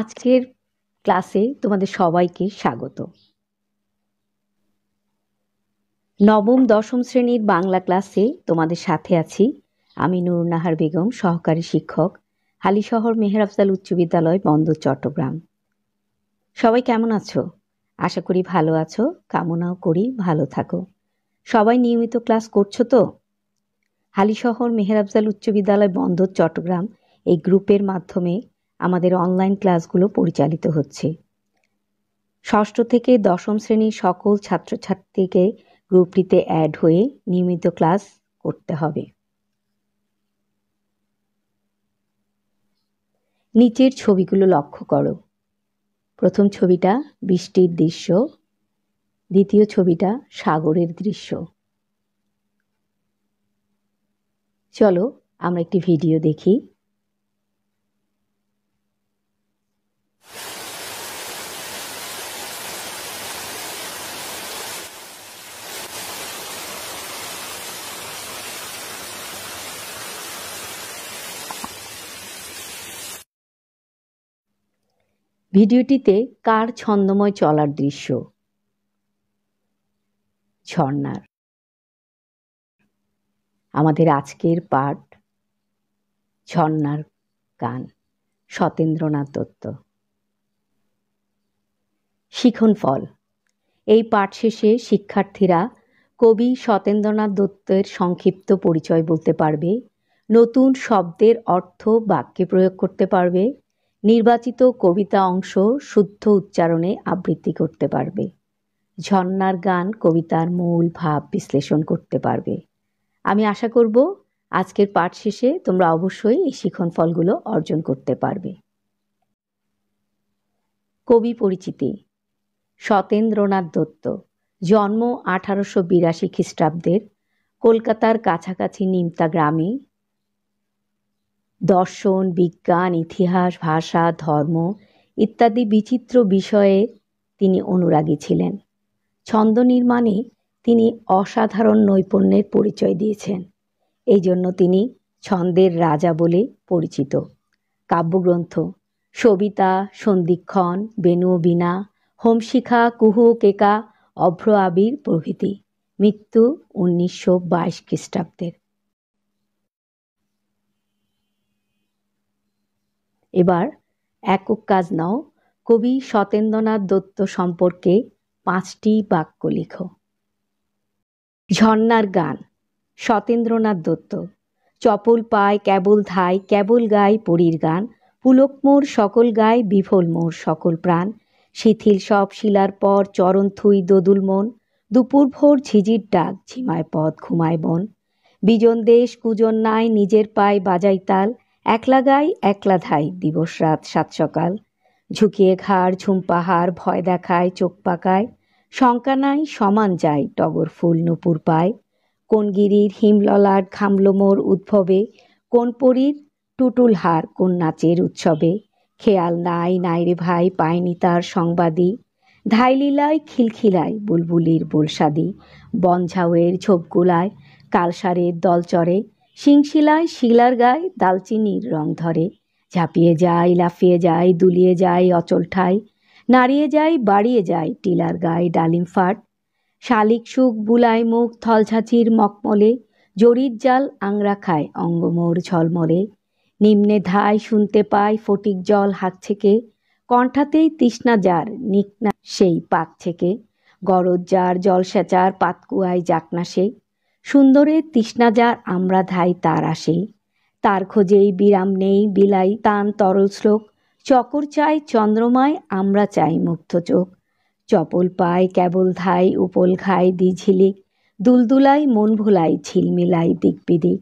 আজকের ক্লাসে তোমাদের সবাইকে স্বাগত নবম দশম শ্রেণীর বাংলা ক্লাসে তোমাদের সাথে আছি আমি নুরুন্নাহার বেগম সহকারী শিক্ষক হালিশহর মেহের আফজাল উচ্চ বিদ্যালয় বন্দর চট্টগ্রাম সবাই কেমন আছো আশা করি ভালো আছো কামনাও করি ভালো থাকো সবাই নিয়মিত ক্লাস করছো তো হালিশহর মেহের আফজাল উচ্চ বিদ্যালয় বন্দর চট্টগ্রাম এই গ্রুপের মাধ্যমে আমাদের অনলাইন ক্লাসগুলো পরিচালিত হচ্ছে ষষ্ঠ থেকে দশম শ্রেণীর সকল ছাত্রছাত্রীকে গ্রুপটিতে অ্যাড হয়ে নিয়মিত ক্লাস করতে হবে নিচের ছবিগুলো লক্ষ্য করো প্রথম ছবিটা বৃষ্টির দৃশ্য দ্বিতীয় ছবিটা সাগরের দৃশ্য চলো আমরা একটি ভিডিও দেখি ভিডিওটিতে কার ছন্দময় চলার দৃশ্য ঝর্নার আমাদের আজকের পাঠ ঝর্নার গান সতেন্দ্রনাথ দত্ত শিখন ফল এই পাঠ শেষে শিক্ষার্থীরা কবি সতেন্দ্রনাথ দত্তের সংক্ষিপ্ত পরিচয় বলতে পারবে নতুন শব্দের অর্থ বাক্যে প্রয়োগ করতে পারবে নির্বাচিত কবিতা অংশ শুদ্ধ উচ্চারণে আবৃত্তি করতে পারবে ঝর্নার গান কবিতার মূল ভাব বিশ্লেষণ করতে পারবে আমি আশা করব আজকের পাঠ শেষে তোমরা অবশ্যই এই শিখন ফলগুলো অর্জন করতে পারবে কবি পরিচিতি সতেন্দ্রনাথ দত্ত জন্ম আঠারোশো বিরাশি খ্রিস্টাব্দের কলকাতার কাছাকাছি নিমতা গ্রামে দর্শন বিজ্ঞান ইতিহাস ভাষা ধর্ম ইত্যাদি বিচিত্র বিষয়ে তিনি অনুরাগী ছিলেন ছন্দ নির্মাণে তিনি অসাধারণ নৈপুণ্যের পরিচয় দিয়েছেন এই জন্য তিনি ছন্দের রাজা বলে পরিচিত কাব্যগ্রন্থ সবিতা সন্ধিক্ষণ বেনু বিনা হোমশিখা কুহু কেকা অভ্র আবির প্রভৃতি মৃত্যু উনিশশো বাইশ খ্রিস্টাব্দের এবার একক কাজ নাও কবি সতেন্দ্রনাথ দত্ত সম্পর্কে পাঁচটি বাক্য লিখো ঝর্নার গান সতেন্দ্রনাথ দত্ত চপল পায় কেবল ধাই কেবল গায় পরীর গান পুলক মোর সকল গায় বিফল মোর সকল প্রাণ শিথিল সব শিলার পর চরণ থুই দোদুল মন দুপুর ভোর ঝিঝির ডাক ঝিমায় পথ ঘুমায় বন বিজন দেশ কুজন নাই নিজের পায় বাজাই তাল একলা গাই একলা ধাই দিবস রাত সাত সকাল ঝুঁকিয়ে ঘাড় ঝুমপাহাড় ভয় দেখায় চোখ পাকায় শঙ্কা নাই সমান যায় টগর ফুল নুপুর পায় কোন গিরির হিমললাট খামলোমোর উদ্ভবে কোন পরীর টুটুল হার কোন নাচের উৎসবে খেয়াল নাই নাইরে ভাই পায়নি তার সংবাদী ধাইলীলায় খিলখিলায় বুলবুলির বোলসাদি বনঝাউয়ের ঝোপগুলায় কালসারের দল চড়ে শিংশিলায় শিলার গায়ে দালচিনির রং ধরে ঝাঁপিয়ে যায় লাফিয়ে যায় দুলিয়ে যায় অচল ঠাই নাড়িয়ে যায় বাড়িয়ে যায় টিলার গায়ে ডালিম ফাট শালিক সুখ বুলাই মুখ থলছাছির মকমলে জরির জাল আংরা খায় অঙ্গমোর ঝলমলে নিম্নে ধায় শুনতে পায় ফটিক জল হাত থেকে কণ্ঠাতেই তৃষ্ণা যার নিকনা সেই পাক থেকে গরজ যার জল সেচার পাতকুয়ায় যাক না সে সুন্দরের তৃষ্ণা যার আমরা ধাই তার আসে তার খোঁজেই বিরাম নেই বিলাই তান তরল শ্লোক চকর চাই চন্দ্রমায় আমরা চাই মুগ্ধ চোখ চপল পায় কেবল ধাই উপল খাই দিঝিলিক দুলদুলাই মন ভোলাই ঝিলমিলাই দিক বিদিক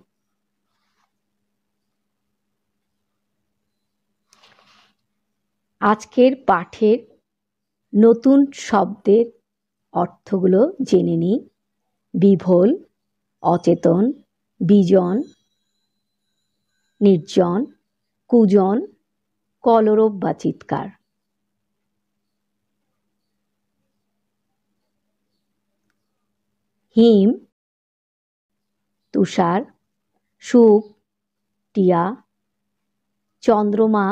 আজকের পাঠের নতুন শব্দের অর্থগুলো জেনে নিই বিভোল অচেতন বিজন নির্জন কুজন কলরব বা চিৎকার হিম তুষার সুপ টিয়া চন্দ্রমা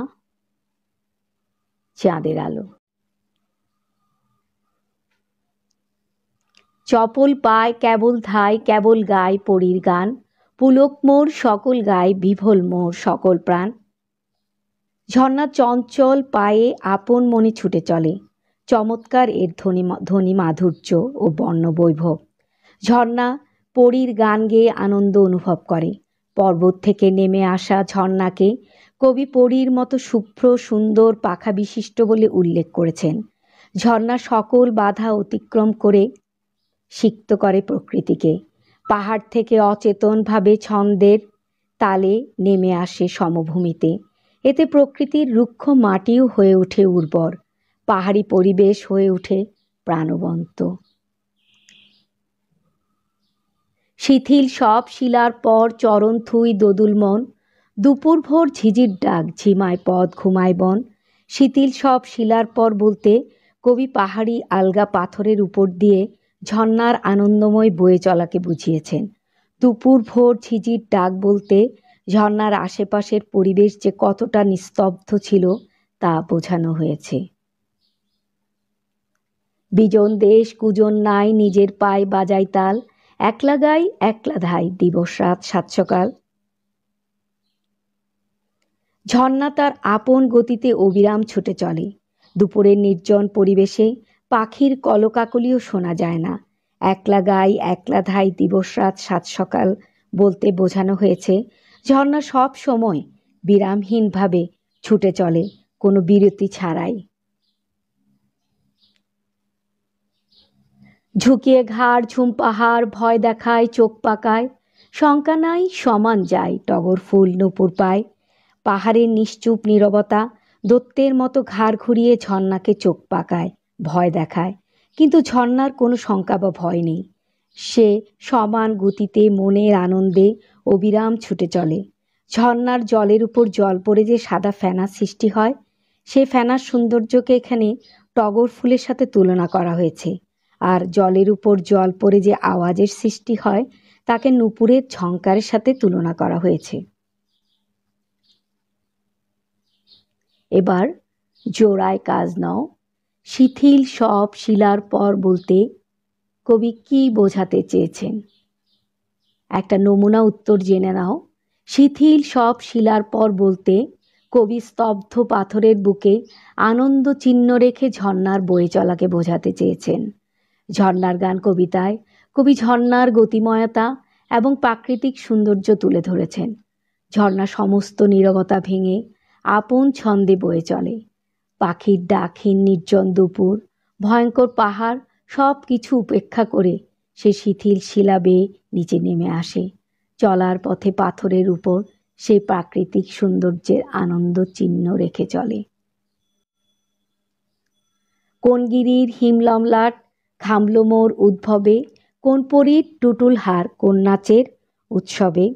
চাঁদের আলো চপল পায় কেবল ধায় কেবল গায় পরীর গান পুলক মোর সকল গায় বিভল মোর সকল প্রাণ ঝর্ণা চঞ্চল পায়ে আপন মনে ছুটে চলে চমৎকার এর ধ্বনি ধ্বনি মাধুর্য ও বর্ণ বৈভব ঝর্ণা পরীর গান গেয়ে আনন্দ অনুভব করে পর্বত থেকে নেমে আসা ঝর্ণাকে কবি পরীর মতো শুভ্র সুন্দর পাখা বিশিষ্ট বলে উল্লেখ করেছেন ঝর্ণা সকল বাধা অতিক্রম করে সিক্ত করে প্রকৃতিকে পাহাড় থেকে অচেতনভাবে ছন্দের তালে নেমে আসে সমভূমিতে এতে প্রকৃতির রুক্ষ মাটিও হয়ে ওঠে উর্বর পাহাড়ি পরিবেশ হয়ে ওঠে প্রাণবন্ত শিথিল সব শিলার পর চরণ থুই দোদুল মন দুপুর ভোর ঝিঝির ডাক ঝিমায় পথ ঘুমায় বন শিথিল সব শিলার পর বলতে কবি পাহাড়ি আলগা পাথরের উপর দিয়ে ঝর্নার আনন্দময় বয়ে চলাকে বুঝিয়েছেন দুপুর ভোর ঝিঝির ডাক বলতে ঝর্নার আশেপাশের পরিবেশ যে কতটা নিস্তব্ধ ছিল তা বোঝানো হয়েছে বিজন দেশ কুজন নাই নিজের পায়ে বাজাই তাল একলা গাই একলা ধাই দিবস রাত সাত সকাল ঝর্ণা তার আপন গতিতে অবিরাম ছুটে চলে দুপুরের নির্জন পরিবেশে পাখির কলকাকলিও শোনা যায় না একলা গাই একলা ধাই দিবস রাত সাত সকাল বলতে বোঝানো হয়েছে ঝর্ণা সব সময় বিরামহীনভাবে ছুটে চলে কোনো বিরতি ছাড়াই ঝুঁকিয়ে ঘাড় ঝুম পাহাড় ভয় দেখায় চোখ পাকায় শঙ্কা নাই সমান যায় টগর ফুল নুপুর পায় পাহাড়ের নিশ্চুপ নীরবতা দত্তের মতো ঘাড় ঘুরিয়ে ঝর্ণাকে চোখ পাকায় ভয় দেখায় কিন্তু ঝর্নার কোনো শঙ্কা বা ভয় নেই সে সমান গতিতে মনের আনন্দে অবিরাম ছুটে চলে ঝর্নার জলের উপর জল পড়ে যে সাদা ফেনা সৃষ্টি হয় সে ফেনার সৌন্দর্যকে এখানে টগর ফুলের সাথে তুলনা করা হয়েছে আর জলের উপর জল পড়ে যে আওয়াজের সৃষ্টি হয় তাকে নুপুরের ঝঙ্কারের সাথে তুলনা করা হয়েছে এবার জোড়ায় কাজ নাও শিথিল সব শিলার পর বলতে কবি কি বোঝাতে চেয়েছেন একটা নমুনা উত্তর জেনে নাও শিথিল সব শিলার পর বলতে কবি স্তব্ধ পাথরের বুকে আনন্দ চিহ্ন রেখে ঝর্নার বয়ে চলাকে বোঝাতে চেয়েছেন ঝর্নার গান কবিতায় কবি ঝর্নার গতিময়তা এবং প্রাকৃতিক সৌন্দর্য তুলে ধরেছেন ঝর্ণা সমস্ত নীরবতা ভেঙে আপন ছন্দে বয়ে চলে পাখির ডাকহীন নির্জন দুপুর ভয়ঙ্কর পাহাড় সব কিছু উপেক্ষা করে সে শিথিল শিলা বেয়ে নিচে নেমে আসে চলার পথে পাথরের উপর সে প্রাকৃতিক সৌন্দর্যের আনন্দ চিহ্ন রেখে চলে কোন গিরির হিমলমলাট খামলোমোর উদ্ভবে কোন পরীর টুটুল হার কোন নাচের উৎসবে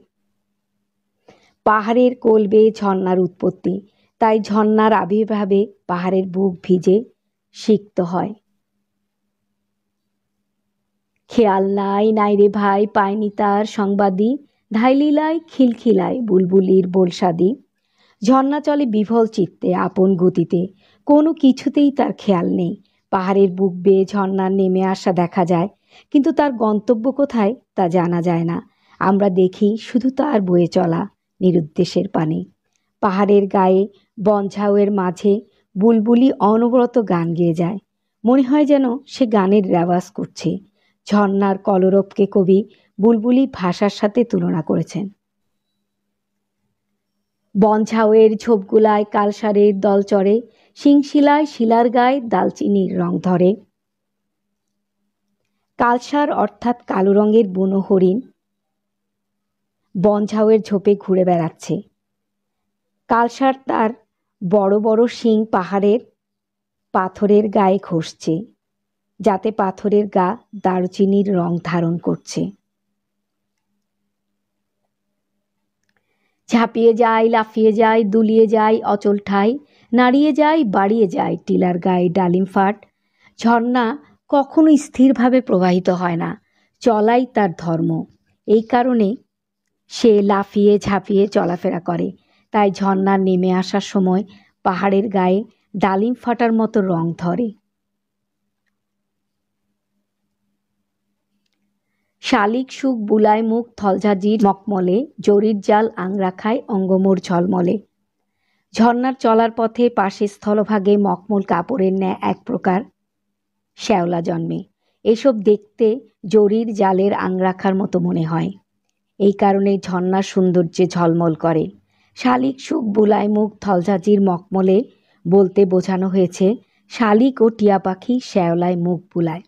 পাহাড়ের কোলবে ঝর্নার উৎপত্তি তাই ঝর্নার আবির্ভাবে পাহাড়ের বুক ভিজে সিক্ত হয় খেয়াল নাই নাই রে ভাই পায়নি তার সংবাদী ধাইলিলায় খিলখিলায় বুলবুলির বোলসাদি ঝর্ণা চলে বিভল চিত্তে আপন গতিতে কোনো কিছুতেই তার খেয়াল নেই পাহাড়ের বুক বেয়ে ঝর্ণার নেমে আসা দেখা যায় কিন্তু তার গন্তব্য কোথায় তা জানা যায় না আমরা দেখি শুধু তার বয়ে চলা নিরুদ্দেশের পানে পাহাড়ের গায়ে বনঝাউয়ের মাঝে বুলবুলি অনবরত গান গেয়ে যায় মনে হয় যেন সে গানের রেওয়াজ করছে ঝর্নার কলরবকে কবি বুলবুলি ভাষার সাথে তুলনা করেছেন বনঝাউয়ের ঝোপগুলায় কালসারের দল চড়ে শিংশিলায় শিলার গায়ে দালচিনির রং ধরে কালসার অর্থাৎ কালো রঙের বুনো হরিণ বনঝাউয়ের ঝোপে ঘুরে বেড়াচ্ছে কালসার তার বড় বড় শিং পাহাড়ের পাথরের গায়ে ঘষছে যাতে পাথরের গা দারুচিনির রং ধারণ করছে ঝাঁপিয়ে যায় লাফিয়ে যায় দুলিয়ে যায় অচল ঠাই নাড়িয়ে যায় বাড়িয়ে যায় টিলার গায়ে ডালিম ফাট ঝর্ণা কখনো স্থিরভাবে প্রবাহিত হয় না চলাই তার ধর্ম এই কারণে সে লাফিয়ে ঝাঁপিয়ে চলাফেরা করে তাই ঝর্নার নেমে আসার সময় পাহাড়ের গায়ে ডালিম ফাটার মতো রং ধরে শালিক সুখ বুলায় মুখ থলঝাজির মকমলে জরির জাল আংরা খায় অঙ্গমোর ঝলমলে ঝর্নার চলার পথে পাশে স্থলভাগে মকমল কাপড়ের ন্যায় এক প্রকার শ্যাওলা জন্মে এসব দেখতে জরির জালের আংরাখার মতো মনে হয় এই কারণে ঝর্ণার সৌন্দর্যে ঝলমল করে শালিক সুখ বুলায় মুখ থলঝাজির মকমলে বলতে বোঝানো হয়েছে শালিক ও টিয়া পাখি শ্যাওলায় মুখ বুলায়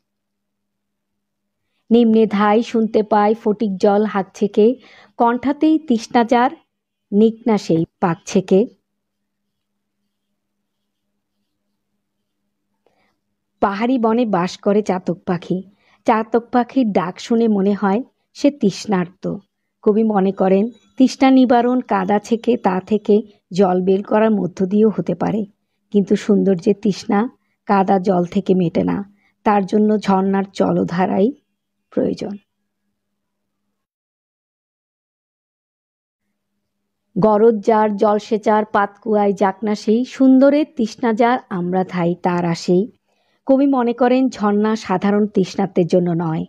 নিম্নে ধাই শুনতে পায় ফটিক জল হাত থেকে কণ্ঠাতেই তৃষ্ণা যার নিকনা সেই পাক ছেকে পাহাড়ি বনে বাস করে চাতক পাখি চাতক পাখির ডাক শুনে মনে হয় সে তৃষ্ণার্ত কবি মনে করেন তৃষ্ণা নিবারণ কাদা থেকে তা থেকে জল বের করার মধ্য দিয়েও হতে পারে কিন্তু সৌন্দর্যের তৃষ্ণা কাদা জল থেকে মেটে না তার জন্য ঝর্নার জলধারাই প্রয়োজন গরজ যার জলসেচার পাতকুয়ায় যাক না সেই সুন্দরের তৃষ্ণা যার আমরা থাই তার আসেই কবি মনে করেন ঝর্ণা সাধারণ তৃষ্ণার্থের জন্য নয়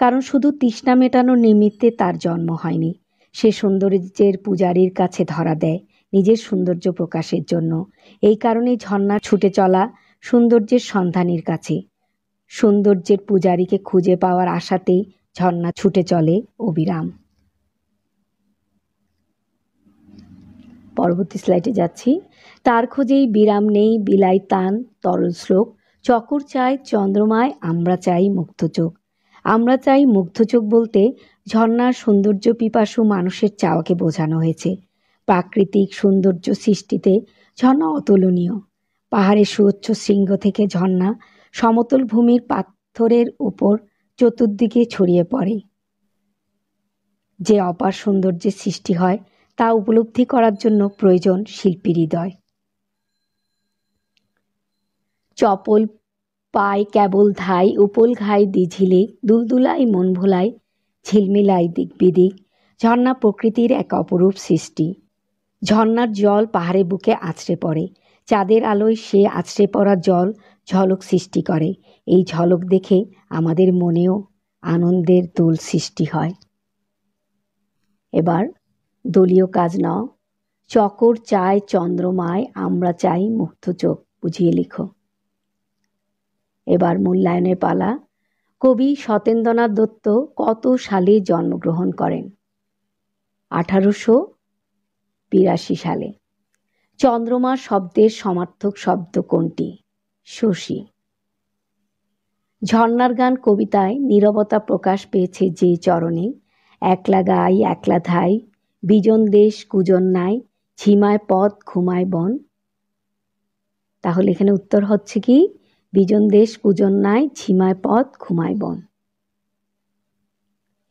কারণ শুধু তৃষ্ণা মেটানোর নিমিত্তে তার জন্ম হয়নি সে সৌন্দর্যের পূজারীর কাছে ধরা দেয় নিজের সৌন্দর্য প্রকাশের জন্য এই কারণেই ঝর্ণা ছুটে চলা সৌন্দর্যের সন্ধানীর কাছে সৌন্দর্যের পূজারীকে খুঁজে পাওয়ার আশাতেই ঝর্ণা ছুটে চলে অবিরাম পরবর্তী স্লাইডে যাচ্ছি তার খোঁজেই বিরাম নেই বিলাই তান তরল শ্লোক চকর চাই চন্দ্রমায় আমরা চাই মুগ্ধ চোখ আমরা চাই মুগ্ধ চোখ বলতে ঝর্ণার সৌন্দর্য পিপাসু মানুষের চাওয়াকে বোঝানো হয়েছে প্রাকৃতিক সৌন্দর্য সৃষ্টিতে ঝর্ণা অতুলনীয় পাহাড়ের সুউচ্চ শৃঙ্গ থেকে ঝর্ণা সমতল ভূমির পাথরের উপর চতুর্দিকে ছড়িয়ে পড়ে যে অপার সৌন্দর্যের সৃষ্টি হয় তা উপলব্ধি করার জন্য প্রয়োজন শিল্পী হৃদয় চপল পায় কেবল ধাই উপল ঘাই দিঝিলে দুলদুলাই মন ভোলায় ঝিলমিলাই দিক বিদিক ঝর্ণা প্রকৃতির এক অপরূপ সৃষ্টি ঝর্ণার জল পাহাড়ে বুকে আছড়ে পড়ে চাঁদের আলোয় সে আছড়ে পড়া জল ঝলক সৃষ্টি করে এই ঝলক দেখে আমাদের মনেও আনন্দের দোল সৃষ্টি হয় এবার দলীয় কাজ নাও চকর চায় চন্দ্রমায় আমরা চাই মুক্ত চোখ বুঝিয়ে লিখো এবার মূল্যায়নের পালা কবি সতেন্দ্রনাথ দত্ত কত সালে জন্মগ্রহণ করেন আঠারোশো বিরাশি সালে চন্দ্রমা শব্দের সমার্থক শব্দ কোনটি শশী ঝর্নার গান কবিতায় নীরবতা প্রকাশ পেয়েছে যে চরণে একলা গাই একলা ধাই বিজন দেশ কুজন নাই ঝিমায় পথ ঘুমায় বন তাহলে এখানে উত্তর হচ্ছে কি বিজন দেশ পূজন নাই ছিমায় পথ ঘুমায় বন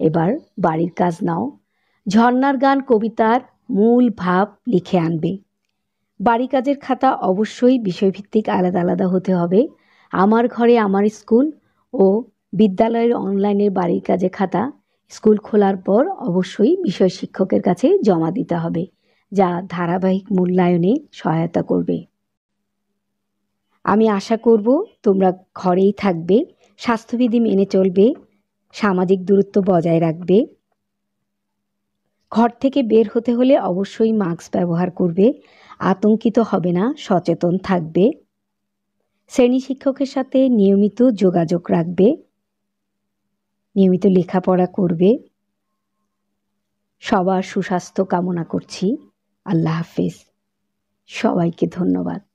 এবার বাড়ির কাজ নাও ঝর্নার গান কবিতার মূল ভাব লিখে আনবে বাড়ি কাজের খাতা অবশ্যই বিষয়ভিত্তিক আলাদা আলাদা হতে হবে আমার ঘরে আমার স্কুল ও বিদ্যালয়ের অনলাইনের বাড়ির কাজে খাতা স্কুল খোলার পর অবশ্যই বিষয় শিক্ষকের কাছে জমা দিতে হবে যা ধারাবাহিক মূল্যায়নে সহায়তা করবে আমি আশা করব তোমরা ঘরেই থাকবে স্বাস্থ্যবিধি মেনে চলবে সামাজিক দূরত্ব বজায় রাখবে ঘর থেকে বের হতে হলে অবশ্যই মাস্ক ব্যবহার করবে আতঙ্কিত হবে না সচেতন থাকবে শ্রেণী শিক্ষকের সাথে নিয়মিত যোগাযোগ রাখবে নিয়মিত লেখাপড়া করবে সবার সুস্বাস্থ্য কামনা করছি আল্লাহ হাফিজ সবাইকে ধন্যবাদ